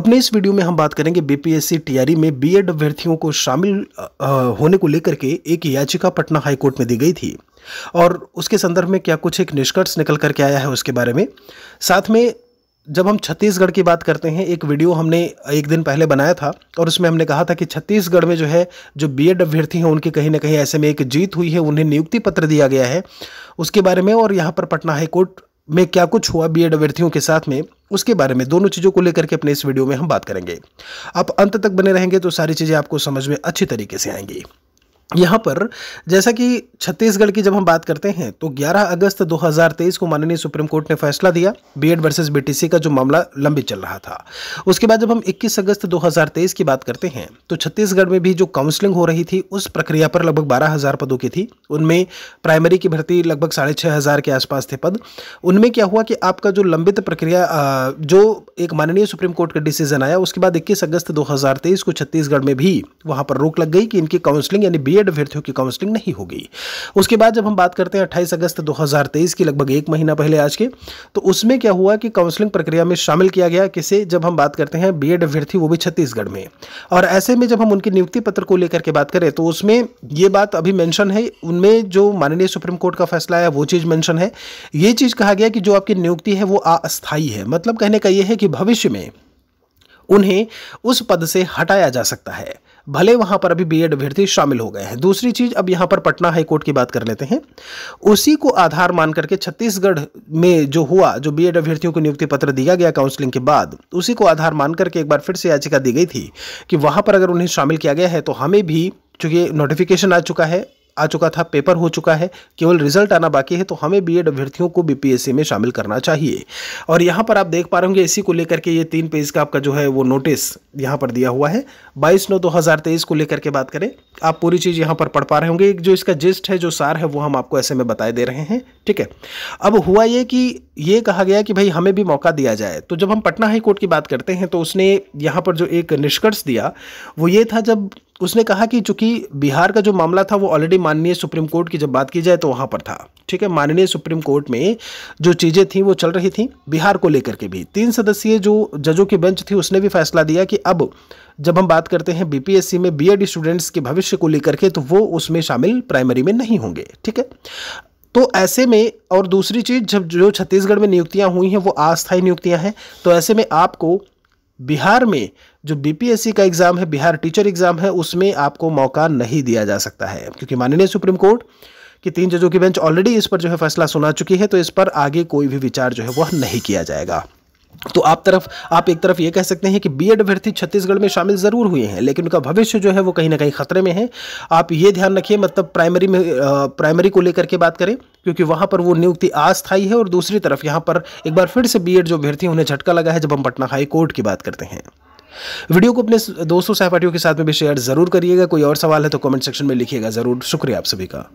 अपने इस वीडियो में हम बात करेंगे बीपीएससी टीआरई e में बीएड अभ्यर्थियों को शामिल होने को लेकर के एक याचिका पटना हाईकोर्ट में दी गई थी और उसके संदर्भ में क्या कुछ एक निष्कर्ष निकल करके आया है उसके बारे में साथ में जब हम छत्तीसगढ़ की बात करते हैं एक वीडियो हमने एक दिन पहले बनाया था और उसमें हमने कहा था कि छत्तीसगढ़ में जो है जो बीएड अभ्यर्थी हैं उनकी कहीं ना कहीं ऐसे में एक जीत हुई है उन्हें नियुक्ति पत्र दिया गया है उसके बारे में और यहाँ पर पटना हाईकोर्ट में क्या कुछ हुआ बीएड अभ्यर्थियों के साथ में उसके बारे में दोनों चीज़ों को लेकर के अपने इस वीडियो में हम बात करेंगे आप अंत तक बने रहेंगे तो सारी चीज़ें आपको समझ में अच्छी तरीके से आएंगी यहाँ पर जैसा कि छत्तीसगढ़ की जब हम बात करते हैं तो 11 अगस्त 2023 को माननीय सुप्रीम कोर्ट ने फैसला दिया बीएड वर्सेस बीटीसी का जो मामला लंबित चल रहा था उसके बाद जब हम 21 अगस्त 2023 की बात करते हैं तो छत्तीसगढ़ में भी जो काउंसलिंग हो रही थी उस प्रक्रिया पर लगभग बारह हज़ार पदों की थी उनमें प्राइमरी की भर्ती लगभग साढ़े छः हज़ार के आसपास थे पद उनमें क्या हुआ कि आपका जो लंबित प्रक्रिया जो एक माननीय सुप्रीम कोर्ट का डिसीजन आया उसके बाद इक्कीस अगस्त दो को छत्तीसगढ़ में भी वहाँ पर रोक लग गई कि इनकी काउंसलिंग यानी बी बीएड अभ्यर्थियों की काउंसलिंग नहीं होगी उसके बाद जब हम बात करते हैं अट्ठाईस अगस्त दो की लगभग एक महीना पहले आज के तो उसमें क्या हुआ कि काउंसलिंग प्रक्रिया में शामिल किया गया किसे जब हम बात करते हैं बी अभ्यर्थी वो भी छत्तीसगढ़ में और ऐसे में जब हम उनकी नियुक्ति पत्र को लेकर के बात करें तो उसमें ये बात अभी मैंशन है उनमें जो माननीय सुप्रीम कोर्ट का फैसला है वो चीज़ मेंशन है ये चीज़ कहा गया कि जो आपकी नियुक्ति है वो अस्थायी है मतलब कहने का ये है कि भविष्य में उन्हें उस पद से हटाया जा सकता है भले वहां पर अभी बी एड अभ्यर्थी शामिल हो गए हैं दूसरी चीज अब यहां पर पटना हाईकोर्ट की बात कर लेते हैं उसी को आधार मान करके छत्तीसगढ़ में जो हुआ जो बी एड अभ्यर्थियों को नियुक्ति पत्र दिया गया काउंसलिंग के बाद उसी को आधार मान करके एक बार फिर से याचिका दी गई थी कि वहां पर अगर उन्हें शामिल किया गया है तो हमें भी चूंकि नोटिफिकेशन आ चुका है आ चुका था पेपर हो चुका है केवल रिजल्ट आना बाकी है तो हमें बीएड अभ्यर्थियों को बीपीएससी में शामिल करना चाहिए और यहाँ पर आप देख पा रहे होंगे इसी को लेकर के ये तीन पेज का आपका जो है वो नोटिस यहाँ पर दिया हुआ है बाईस नौ दो को लेकर के बात करें आप पूरी चीज़ यहाँ पर पढ़ पा रहे होंगे जो इसका जिस्ट है जो सार है वो हम आपको ऐसे में बताए दे रहे हैं ठीक है अब हुआ ये कि ये कहा गया कि भाई हमें भी मौका दिया जाए तो जब हम पटना हाईकोर्ट की बात करते हैं तो उसने यहाँ पर जो एक निष्कर्ष दिया वो ये था जब उसने कहा कि चूंकि बिहार का जो मामला था वो ऑलरेडी माननीय सुप्रीम कोर्ट की जब बात की जाए तो वहाँ पर था ठीक है माननीय सुप्रीम कोर्ट में जो चीज़ें थी वो चल रही थी बिहार को लेकर के भी तीन सदस्यीय जो जजों की बेंच थी उसने भी फैसला दिया कि अब जब हम बात करते हैं बीपीएससी में बीएड स्टूडेंट्स के भविष्य को लेकर के तो वो उसमें शामिल प्राइमरी में नहीं होंगे ठीक है तो ऐसे में और दूसरी चीज़ जब जो छत्तीसगढ़ में नियुक्तियां हुई हैं वो अस्थायी नियुक्तियां हैं तो ऐसे में आपको बिहार में जो बीपीएससी का एग्ज़ाम है बिहार टीचर एग्ज़ाम है उसमें आपको मौका नहीं दिया जा सकता है क्योंकि माननीय सुप्रीम कोर्ट कि तीन जजों की बेंच ऑलरेडी इस पर जो है फैसला सुना चुकी है तो इस पर आगे कोई भी विचार जो है वह नहीं किया जाएगा तो आप तरफ आप एक तरफ ये कह सकते हैं कि बीएड अभ्यर्थी छत्तीसगढ़ में शामिल ज़रूर हुए हैं लेकिन उनका भविष्य जो है वो कहीं ना कहीं खतरे में है आप ये ध्यान रखिए मतलब प्राइमरी में प्राइमरी को लेकर के बात करें क्योंकि वहां पर वो नियुक्ति अस्थायी है और दूसरी तरफ यहां पर एक बार फिर से बीएड जो अभ्यर्थी उन्हें झटका लगा है जब हम पटना हाई कोर्ट की बात करते हैं वीडियो को अपने दोस्तों सहपाठियों के साथ में भी शेयर जरूर करिएगा कोई और सवाल है तो कमेंट सेक्शन में लिखिएगा जरूर शुक्रिया आप सभी का